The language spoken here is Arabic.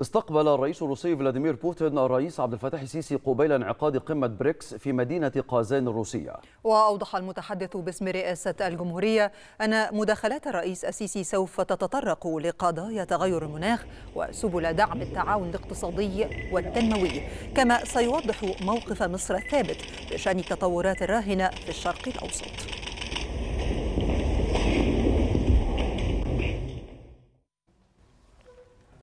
استقبل الرئيس الروسي فلاديمير بوتين الرئيس عبد الفتاح السيسي قبيل انعقاد قمة بريكس في مدينة قازان الروسية وأوضح المتحدث باسم رئاسة الجمهورية أن مداخلات الرئيس السيسي سوف تتطرق لقضايا تغير المناخ وسبل دعم التعاون الاقتصادي والتنموي كما سيوضح موقف مصر الثابت بشأن التطورات الراهنة في الشرق الأوسط